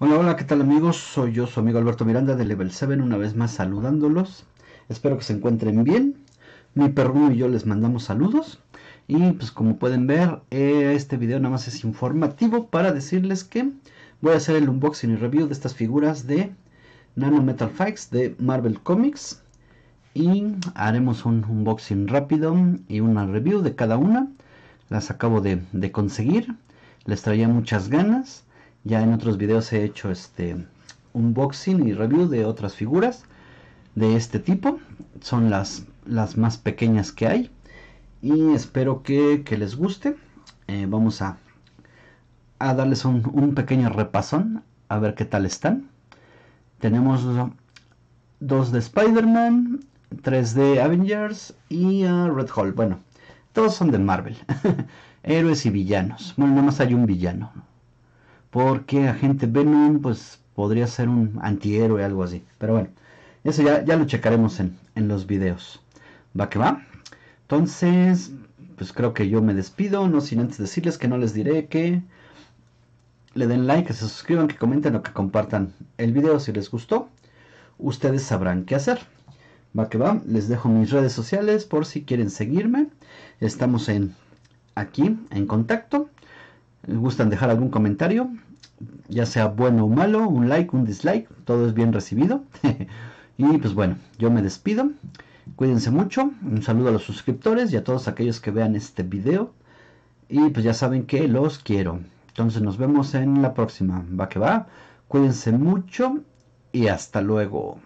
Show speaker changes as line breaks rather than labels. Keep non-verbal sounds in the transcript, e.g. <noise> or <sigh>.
Hola, hola, ¿qué tal amigos? Soy yo, su amigo Alberto Miranda de Level 7, una vez más saludándolos. Espero que se encuentren bien. Mi perruno y yo les mandamos saludos. Y pues como pueden ver, este video nada más es informativo para decirles que voy a hacer el unboxing y review de estas figuras de Nano Metal Facts de Marvel Comics. Y haremos un unboxing rápido y una review de cada una. Las acabo de, de conseguir. Les traía muchas ganas ya en otros videos he hecho este unboxing y review de otras figuras de este tipo. Son las, las más pequeñas que hay. Y espero que, les guste. Eh, vamos a, a darles un, pequeño repasón. A ver qué tal están. Tenemos dos de Spider-Man, tres de Avengers y ah, Red Hulk. Bueno, todos son de Marvel. <laughs> Héroes y villanos. Bueno, nomás hay un villano porque Agente Venom pues podría ser un antihéroe, algo así. Pero bueno, eso ya, ya lo checaremos en, los videos. ¿Va que va? Entonces, pues creo que yo me despido, no sin antes decirles que no les diré que le den like, que se suscriban, que comenten o que compartan el video si les gustó. Ustedes sabrán qué hacer. Va que va, les dejo mis redes sociales por si quieren seguirme. Estamos en aquí en contacto gustan dejar algún comentario, ya sea bueno o malo, un like, un dislike, todo es bien recibido. <laughs> y pues bueno, yo me despido. Cuídense mucho. Un saludo a los suscriptores y a todos aquellos que vean este video. Y pues ya saben que los quiero. Entonces nos vemos en la próxima. Va que va. Cuídense mucho y hasta luego.